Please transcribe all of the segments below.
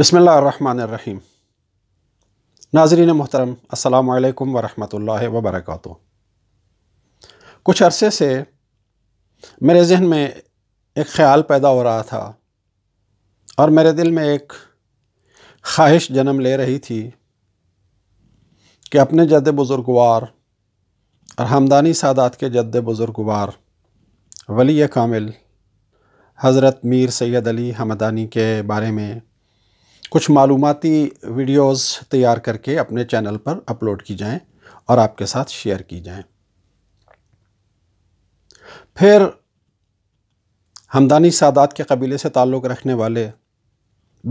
रहीम नाजरीन मोहतरम अल्लाम वरहमल वबरक कुछ अरसे से मेरे जहन में एक ख़्याल पैदा हो रहा था और मेरे दिल में एक ख्वाहिश जन्म ले रही थी कि अपने जद बुज़ुर्गवार और हमदानी सादात के जद बुज़ुर्गवार वली कामिल हज़रत मीर सैद अली हमदानी के बारे में कुछ मालूमती वीडियोस तैयार करके अपने चैनल पर अपलोड की जाएं और आपके साथ शेयर की जाएं। फिर हमदानी सादात के कबीले से ताल्लुक़ रखने वाले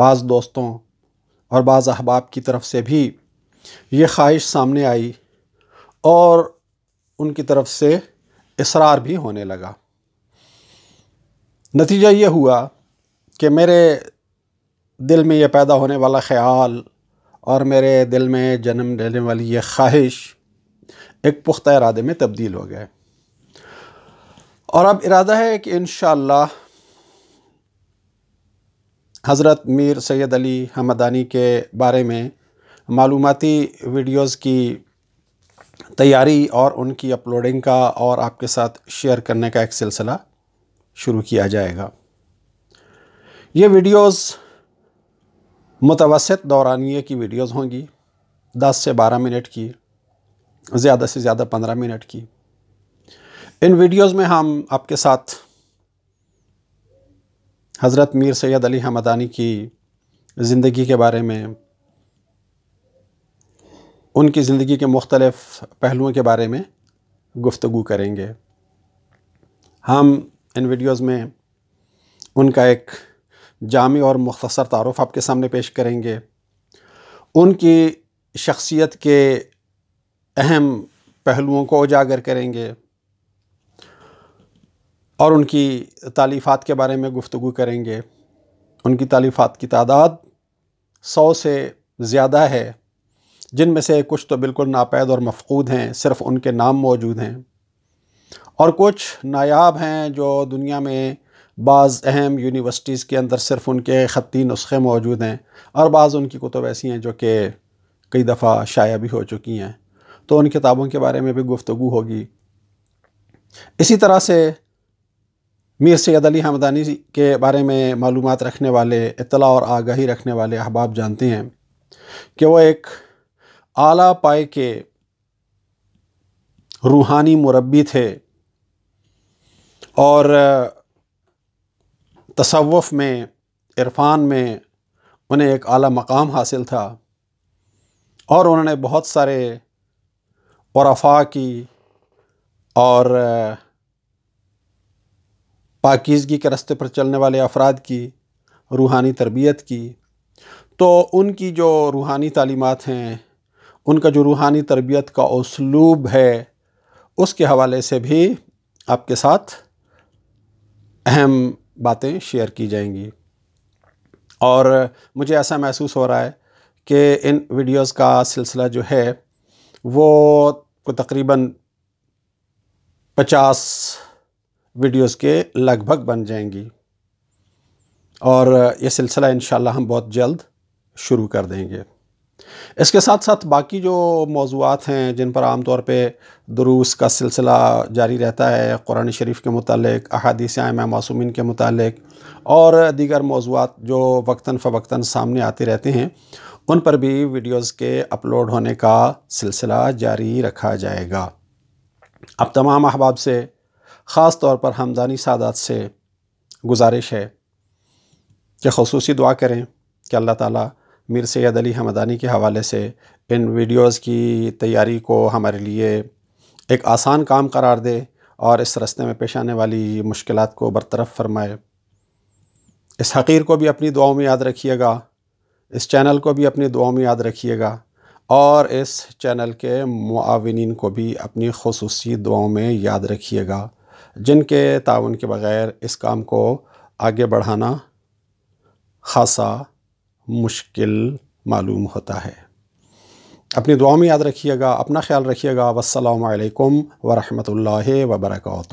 बाज़ दोस्तों और बाज़ अहबाब की तरफ से भी ये ख्वाहिश सामने आई और उनकी तरफ से इसरार भी होने लगा नतीजा ये हुआ कि मेरे दिल में ये पैदा होने वाला ख़्याल और मेरे दिल में जन्म लेने वाली ये ख्वाहिश एक पुख्ता इरादे में तब्दील हो गए और अब इरादा है कि इन हज़रत मीर सैद अली हमदानी के बारे में मालूमती वीडियोज़ की तैयारी और उनकी अपलोडिंग का और आपके साथ शेयर करने का एक सिलसिला शुरू किया जाएगा ये वीडियोज़ मुतवसत दौरानिए की वीडियोस होंगी 10 से 12 मिनट की ज़्यादा से ज़्यादा 15 मिनट की इन वीडियोस में हम आपके साथ हज़रत मीर सैद अली हमदानी की ज़िंदगी के बारे में उनकी ज़िंदगी के मुख्तलफ़ पहलुओं के बारे में गुफ्तु करेंगे हम इन वीडियोज़ में उनका एक जाम और मुख्तर तारफ़ आपके सामने पेश करेंगे उनकी शख्सियत के अहम पहलुओं को उजागर करेंगे और उनकी तालीफ़ात के बारे में गुफ्तु करेंगे उनकी तालीफ़ात की तादाद सौ से ज़्यादा है जिनमें से कुछ तो बिल्कुल नापैद और मफकूद हैं सिर्फ़ उनके नाम मौजूद हैं और कुछ नायाब हैं जो दुनिया में बाज़ अहम यूनिवर्सिटीज़ के अंदर सिर्फ़ उनके ख़ती नुस्खे मौजूद हैं और बाज़ उनकी कुतुब ऐसी हैं जो कि कई दफ़ा शाया भी हो चुकी हैं तो उन किताबों के बारे में भी गुफ्तु होगी इसी तरह से मीर सैद अली हमदानी के बारे में मालूम रखने वाले इतला और आगाही रखने वाले अहबाब जानते हैं कि वो एक आला पाए के रूहानी मुरबी थे और तसवफ़ में इरफ़ान में उन्हें एक आला मकाम हासिल था और उन्होंने बहुत सारे औरफा की और पाकिजगी के रास्ते पर चलने वाले अफराद की रूहानी तरबियत की तो उनकी जो रूहानी तालीमत हैं उनका जो रूहानी तरबियत का उसलूब है उसके हवाले से भी आपके साथ अहम बातें शेयर की जाएंगी और मुझे ऐसा महसूस हो रहा है कि इन वीडियोस का सिलसिला जो है वो को तकरीबन पचास वीडियोस के लगभग बन जाएंगी और ये सिलसिला इन हम बहुत जल्द शुरू कर देंगे इसके साथ साथ बाकी जो मौजूद हैं जिन पर आम तौर पर दरूस का सिलसिला जारी रहता है कुरान शरीफ के मतलब अहादीस आम मासूमिन के मतलब और दीगर मौजूद जो वक्ता फ़वकता सामने आते रहते हैं उन पर भी वीडियोस के अपलोड होने का सिलसिला जारी रखा जाएगा अब तमाम अहबाब से ख़ास तौर पर हमदानी सादात से गुजारिश है कि खसूस दुआ करें कि अल्लाह ताली मीर सैद अली हमदानी के हवाले से इन वीडियोज़ की तैयारी को हमारे लिए एक आसान काम करार दे और इस रस्ते में पेश आने वाली मुश्किल को बरतरफ़ फरमाए इस हकीर को भी अपनी दुआओं में याद रखिएगा इस चैनल को भी अपनी दुआओं में याद रखिएगा और इस चैनल के मुआविन को भी अपनी खसूस दुआओं में याद रखिएगा जिनके ताउन के बग़ैर इस काम को आगे बढ़ाना खासा मुश्किल मालूम होता है अपनी दुआ में याद रखिएगा अपना ख्याल रखिएगा वरहमत वरहमल वर्का